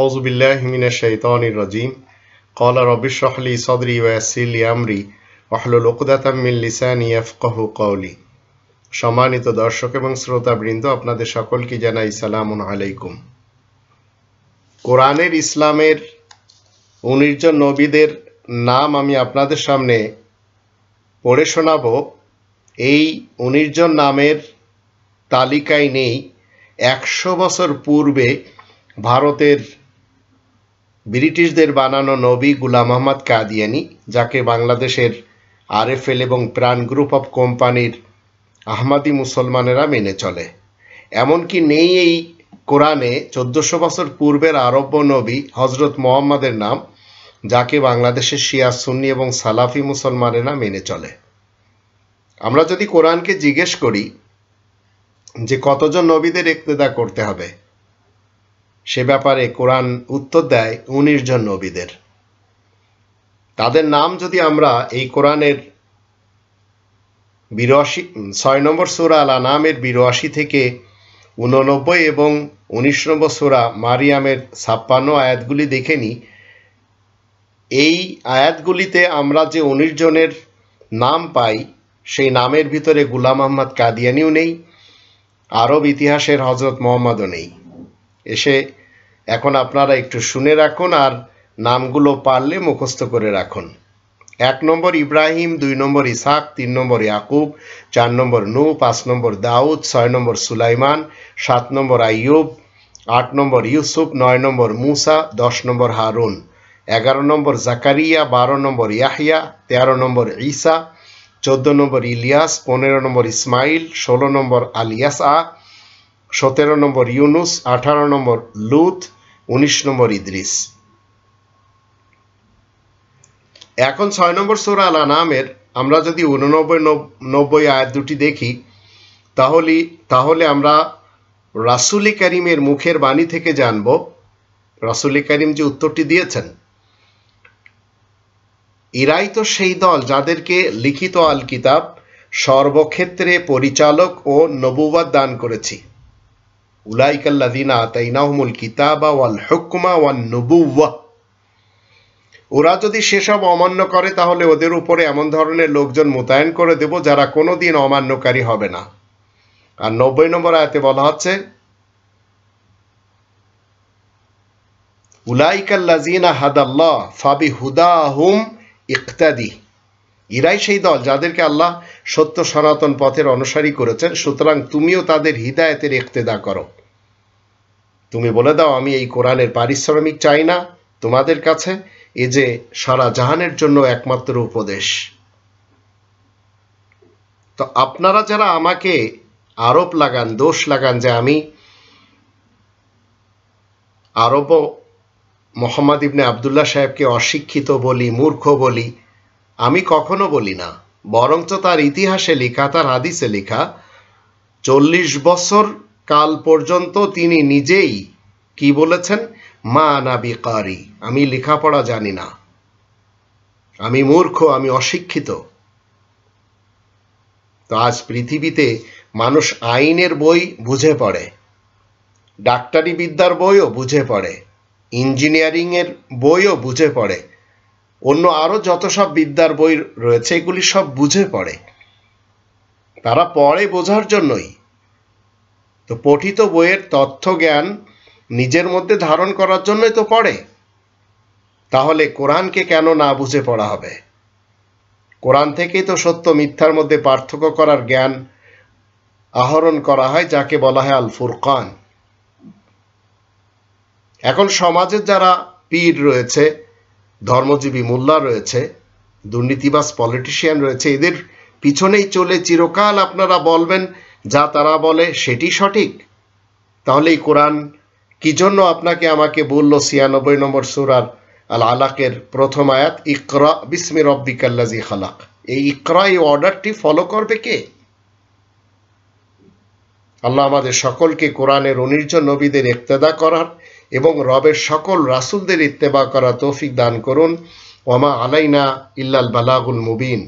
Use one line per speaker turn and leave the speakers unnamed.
أعوذ بالله من الشيطان الرجيم قال رب اشرح لي صدري ويسر لي أمري واحلل عقدة من لساني يفقه قولي সম্মানিত দর্শক এবং শ্রোতাবৃন্দ আপনাদের সকলকে জানাই সালাম আলাইকুম কোরআনের ইসলামের উনিশজন নবীদের নাম আমি আপনাদের সামনে পড়ে শোনাব এই উনিশজন নামের তালিকায় নেই একশো বছর পূর্বে ভারতের ব্রিটিশদের বানানো নবী গুলাম আহমদ কাদিয়ানি যাকে বাংলাদেশের আরএফএল এবং প্রাণ গ্রুপ অফ কোম্পানির আহমাদি মুসলমানেরা মেনে চলে এমনকি নেই এই কোরআনে চোদ্দশো বছর পূর্বের আরব্য নবী হজরত মোহাম্মদের নাম যাকে বাংলাদেশের শিয়া সুন্নি এবং সালাফি মুসলমানেরা মেনে চলে আমরা যদি কোরআনকে জিজ্ঞেস করি যে কতজন নবীদের একতেদা করতে হবে সে ব্যাপারে কোরআন উত্তর দেয় উনিশ জন নবীদের তাদের নাম যদি আমরা এই কোরআনের বিরাশি ছয় নম্বর সুরা আলা নামের বিরাশি থেকে উননব্বই এবং উনিশ নম্বর সুরা মারিয়ামের ছাপ্পান্ন আয়াতগুলি দেখে নিই এই আয়াতগুলিতে আমরা যে উনিশ জনের নাম পাই সেই নামের ভিতরে গুলাম আহমদ কাদিয়ানিও নেই আরব ইতিহাসের হজরত মোহাম্মদও নেই এসে এখন আপনারা একটু শুনে রাখুন আর নামগুলো পারলে মুখস্থ করে রাখুন এক নম্বর ইব্রাহিম দুই নম্বর ইসাক তিন নম্বর ইয়াকুব চার নম্বর নু পাঁচ নম্বর দাউদ ছয় নম্বর সুলাইমান সাত নম্বর আইয়ুব আট নম্বর ইউসুফ নয় নম্বর মুসা দশ নম্বর হারুন এগারো নম্বর জাকারিয়া বারো নম্বর ইয়াহিয়া তেরো নম্বর ঈসা চোদ্দ নম্বর ইলিয়াস পনেরো নম্বর ইসমাইল ষোলো নম্বর আলিয়াস আ সতেরো নম্বর ইউনুস আঠারো নম্বর লুত উনিশ নম্বর ইদ্রিস এখন ছয় নম্বর সোরা আল আনামের আমরা যদি উননব্বই নব্বই আয়াত দুটি দেখি তাহলে তাহলে আমরা রাসুলি করিমের মুখের বাণী থেকে জানব রাসুলি করিম যে উত্তরটি দিয়েছেন ইরাই তো সেই দল যাদেরকে লিখিত আল কিতাব সর্বক্ষেত্রে পরিচালক ও নবুবাদ দান করেছি উলাইকাল্লাদিনা আতাইনাহমুল কিতাবা ওয়াল হুকমা ওয়ান নবুয়া ওরা যদি সেসব অমান্য করে তাহলে ওদের উপরে এমন ধরনের লোকজন মোতায়েন করে দেব যারা কোনো দিন অমান্যকারী হবে না আর নব্বই নম্বর আয়তে বলা হচ্ছে উলাইকাল্লাজিনা হাদাল্লাহ ফাবি হুদা হুম ইকতাদি ইরাই সেই দল যাদেরকে আল্লাহ সত্য সনাতন পথের অনুসারী করেছেন সুতরাং তুমিও তাদের হৃদায়তের একতেদা করো তুমি বলে দাও আমি এই কোরআনের পারিশ্রমিক চাই না তোমাদের কাছে এ যে সারা জাহানের জন্য একমাত্র উপদেশ তো আপনারা যারা আমাকে আরোপ লাগান দোষ লাগান যে আমি আরব মোহাম্মদ ইবনে আবদুল্লাহ সাহেবকে অশিক্ষিত বলি মূর্খ বলি আমি কখনো বলি না বরঞ্চ তার ইতিহাসে লেখা তার হাদিসে লেখা চল্লিশ বছর কাল পর্যন্ত তিনি নিজেই কি বলেছেন মা নাবি কারি আমি লেখাপড়া জানি না আমি মূর্খ আমি অশিক্ষিত তো আজ পৃথিবীতে মানুষ আইনের বই বুঝে পড়ে ডাক্তারি বিদ্যার বইও বুঝে পড়ে ইঞ্জিনিয়ারিংয়ের বইও বুঝে পড়ে অন্য আরও যত সব বিদ্যার বই রয়েছে এগুলি সব বুঝে পড়ে তারা পড়ে বোঝার জন্যই তো পঠিত বইয়ের তথ্য জ্ঞান নিজের মধ্যে ধারণ করার জন্যই তো পড়ে তাহলে কোরআনকে কেন না বুঝে পড়া হবে কোরআন থেকেই তো সত্য মিথ্যার মধ্যে পার্থক্য করার জ্ঞান আহরণ করা হয় যাকে বলা হয় আল ফুরকান এখন সমাজের যারা পীর রয়েছে ধর্মজীবী মোল্লা রয়েছে দুর্নীতিবাস পলিটিশিয়ান রয়েছে এদের পিছনেই চলে চিরকাল আপনারা বলবেন যা তারা বলে সেটি সঠিক তাহলে এই কোরআন কি জন্য আপনাকে আমাকে বলল ছিয়ানব্বই নম্বর সুরার আল আলাকের প্রথম আয়াত ইকরা বিসমি রব্বিকাল্লাজি খালাক এই ইকরা এই অর্ডারটি ফলো করবে কে আল্লাহ আমাদের সকলকে কোরআনের অনির্জন নবীদের একতেদা করার এবং রবের সকল রাসুলদের ইত্তেবা করা তৌফিক দান করুন ওমা আলাইনা ইল্লাল বালাগুল মুবিন